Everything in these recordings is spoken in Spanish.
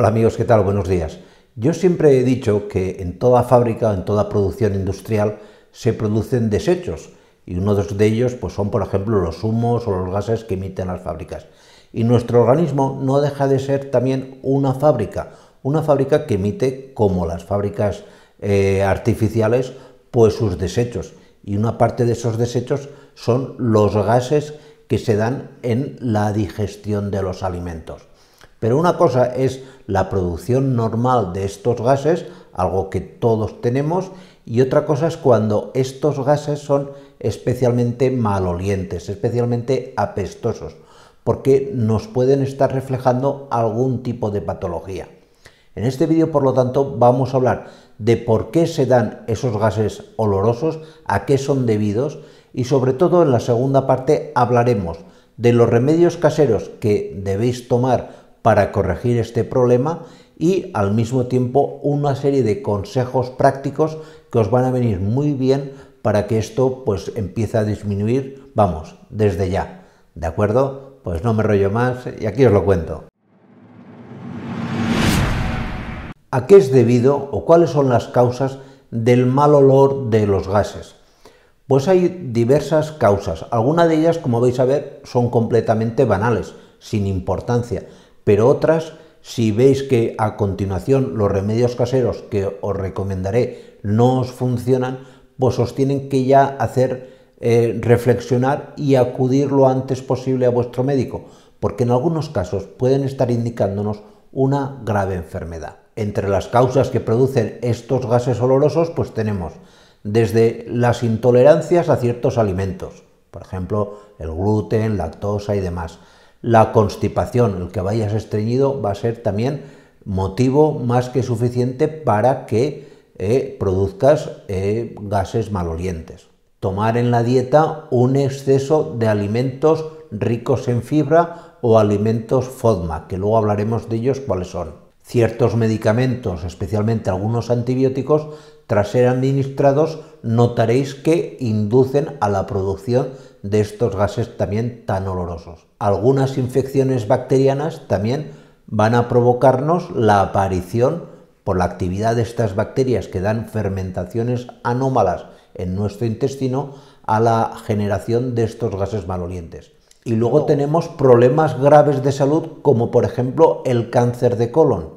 Hola amigos, ¿qué tal? Buenos días. Yo siempre he dicho que en toda fábrica, en toda producción industrial, se producen desechos y uno de ellos pues, son, por ejemplo, los humos o los gases que emiten las fábricas. Y nuestro organismo no deja de ser también una fábrica, una fábrica que emite, como las fábricas eh, artificiales, pues sus desechos. Y una parte de esos desechos son los gases que se dan en la digestión de los alimentos. Pero una cosa es la producción normal de estos gases, algo que todos tenemos, y otra cosa es cuando estos gases son especialmente malolientes, especialmente apestosos, porque nos pueden estar reflejando algún tipo de patología. En este vídeo, por lo tanto, vamos a hablar de por qué se dan esos gases olorosos, a qué son debidos y sobre todo en la segunda parte hablaremos de los remedios caseros que debéis tomar para corregir este problema y al mismo tiempo una serie de consejos prácticos que os van a venir muy bien para que esto pues empiece a disminuir, vamos, desde ya. ¿De acuerdo? Pues no me rollo más y aquí os lo cuento. ¿A qué es debido o cuáles son las causas del mal olor de los gases? Pues hay diversas causas. Algunas de ellas, como vais a ver, son completamente banales, sin importancia pero otras, si veis que a continuación los remedios caseros que os recomendaré no os funcionan, pues os tienen que ya hacer eh, reflexionar y acudir lo antes posible a vuestro médico, porque en algunos casos pueden estar indicándonos una grave enfermedad. Entre las causas que producen estos gases olorosos, pues tenemos desde las intolerancias a ciertos alimentos, por ejemplo, el gluten, lactosa y demás, la constipación, el que vayas estreñido, va a ser también motivo más que suficiente para que eh, produzcas eh, gases malolientes. Tomar en la dieta un exceso de alimentos ricos en fibra o alimentos FODMA, que luego hablaremos de ellos cuáles son. Ciertos medicamentos, especialmente algunos antibióticos, tras ser administrados, notaréis que inducen a la producción de estos gases también tan olorosos. Algunas infecciones bacterianas también van a provocarnos la aparición por la actividad de estas bacterias que dan fermentaciones anómalas en nuestro intestino a la generación de estos gases malolientes. Y luego tenemos problemas graves de salud como por ejemplo el cáncer de colon.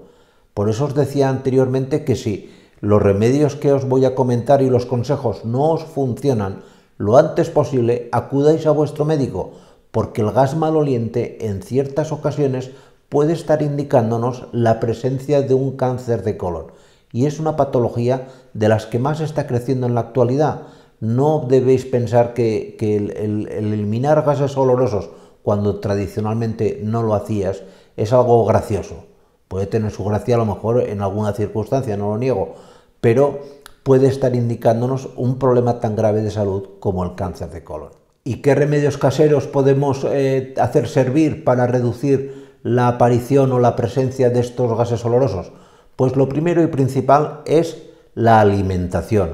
Por eso os decía anteriormente que si los remedios que os voy a comentar y los consejos no os funcionan, lo antes posible acudáis a vuestro médico, porque el gas maloliente en ciertas ocasiones puede estar indicándonos la presencia de un cáncer de colon. Y es una patología de las que más está creciendo en la actualidad. No debéis pensar que, el eliminar gases olorosos cuando tradicionalmente no lo hacías es algo gracioso. Puede tener su gracia a lo mejor en alguna circunstancia, no lo niego, pero puede estar indicándonos un problema tan grave de salud como el cáncer de colon. ¿Y qué remedios caseros podemos eh, hacer servir para reducir la aparición o la presencia de estos gases olorosos? Pues lo primero y principal es la alimentación.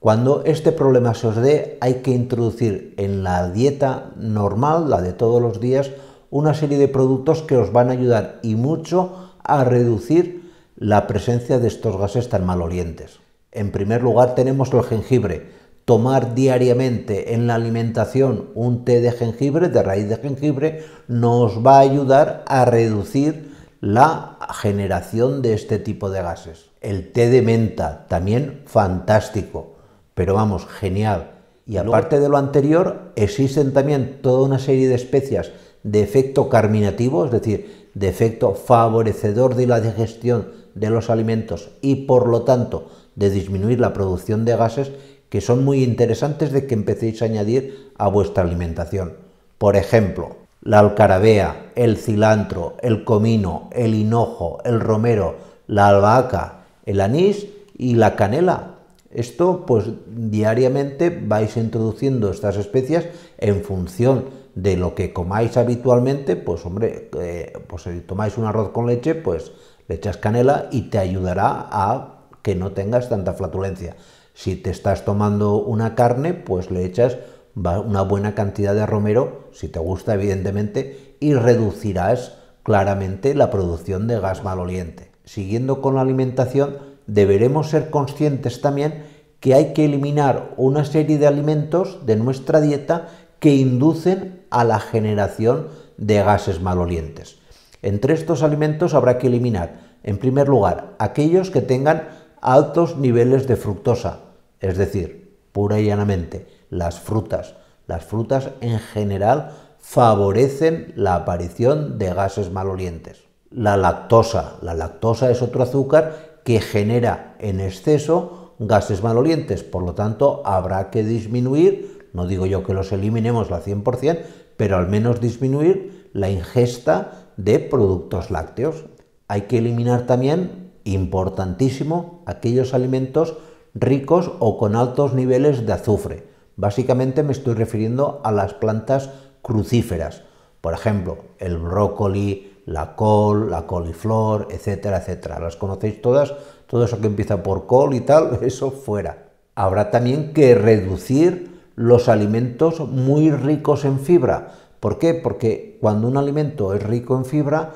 Cuando este problema se os dé, hay que introducir en la dieta normal, la de todos los días, una serie de productos que os van a ayudar y mucho a reducir la presencia de estos gases tan malolientes. En primer lugar tenemos el jengibre. Tomar diariamente en la alimentación un té de jengibre, de raíz de jengibre, nos va a ayudar a reducir la generación de este tipo de gases. El té de menta, también fantástico, pero vamos, genial. Y aparte de lo anterior, existen también toda una serie de especias de efecto carminativo, es decir, de efecto favorecedor de la digestión de los alimentos y por lo tanto de disminuir la producción de gases que son muy interesantes de que empecéis a añadir a vuestra alimentación. Por ejemplo, la alcarabea, el cilantro, el comino, el hinojo, el romero, la albahaca, el anís y la canela. Esto pues diariamente vais introduciendo estas especias en función de lo que comáis habitualmente, pues hombre, eh, pues si tomáis un arroz con leche, pues le echas canela y te ayudará a que no tengas tanta flatulencia. Si te estás tomando una carne, pues le echas una buena cantidad de romero, si te gusta evidentemente, y reducirás claramente la producción de gas maloliente. Siguiendo con la alimentación, deberemos ser conscientes también que hay que eliminar una serie de alimentos de nuestra dieta que inducen a la generación de gases malolientes. Entre estos alimentos habrá que eliminar, en primer lugar, aquellos que tengan altos niveles de fructosa, es decir, pura y llanamente, las frutas. Las frutas en general favorecen la aparición de gases malolientes. La lactosa. La lactosa es otro azúcar que genera en exceso gases malolientes, por lo tanto habrá que disminuir no digo yo que los eliminemos al 100%, pero al menos disminuir la ingesta de productos lácteos. Hay que eliminar también, importantísimo, aquellos alimentos ricos o con altos niveles de azufre. Básicamente me estoy refiriendo a las plantas crucíferas, por ejemplo, el brócoli, la col, la coliflor, etcétera, etcétera. Las conocéis todas, todo eso que empieza por col y tal, eso fuera. Habrá también que reducir los alimentos muy ricos en fibra. ¿Por qué? Porque cuando un alimento es rico en fibra,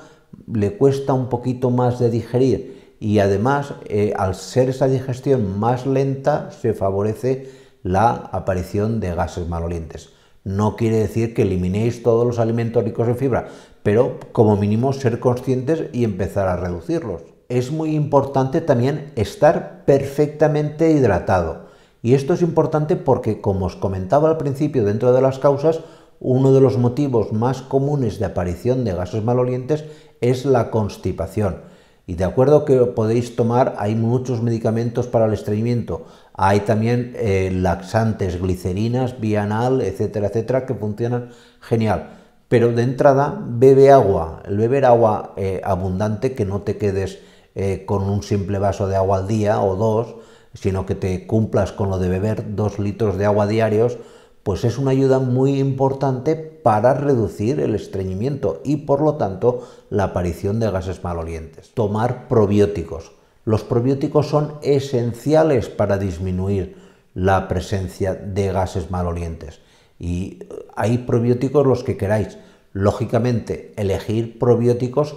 le cuesta un poquito más de digerir y además eh, al ser esa digestión más lenta se favorece la aparición de gases malolientes. No quiere decir que eliminéis todos los alimentos ricos en fibra, pero como mínimo ser conscientes y empezar a reducirlos. Es muy importante también estar perfectamente hidratado. Y esto es importante porque, como os comentaba al principio dentro de las causas, uno de los motivos más comunes de aparición de gases malolientes es la constipación. Y de acuerdo que podéis tomar, hay muchos medicamentos para el estreñimiento, hay también eh, laxantes, glicerinas, bienal, etcétera, etcétera, que funcionan genial. Pero de entrada, bebe agua, el beber agua eh, abundante, que no te quedes eh, con un simple vaso de agua al día o dos, sino que te cumplas con lo de beber dos litros de agua diarios, pues es una ayuda muy importante para reducir el estreñimiento y por lo tanto la aparición de gases malolientes. Tomar probióticos. Los probióticos son esenciales para disminuir la presencia de gases malolientes y eh, hay probióticos los que queráis. Lógicamente, elegir probióticos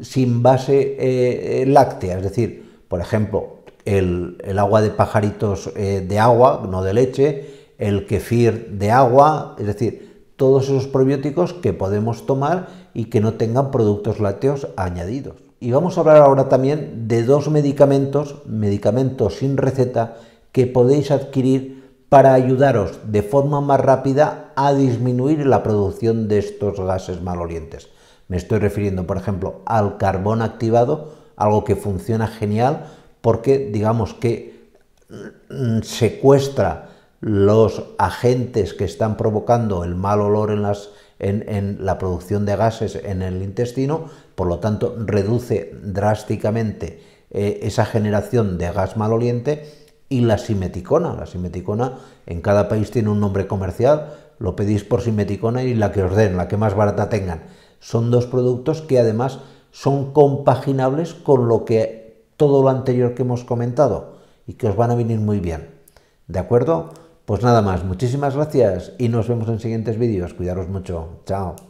sin base eh, eh, láctea, es decir, por ejemplo, el, agua de pajaritos eh, de agua, no de leche, el kefir de agua, es decir, todos esos probióticos que podemos tomar y que no tengan productos lácteos añadidos. Y vamos a hablar ahora también de dos medicamentos, medicamentos sin receta, que podéis adquirir para ayudaros de forma más rápida a disminuir la producción de estos gases malolientes. Me estoy refiriendo, por ejemplo, al carbón activado, algo que funciona genial porque digamos que mm, secuestra los agentes que están provocando el mal olor en, la producción de gases en el intestino, por lo tanto reduce drásticamente eh, esa generación de gas maloliente y la simeticona. La simeticona en cada país tiene un nombre comercial, lo pedís por simeticona y la que os den, la que más barata tengan. Son dos productos que además son compaginables con lo que todo lo anterior que hemos comentado y que os van a venir muy bien. ¿De acuerdo? Pues nada más, muchísimas gracias y nos vemos en siguientes vídeos. Cuidaros mucho. Chao.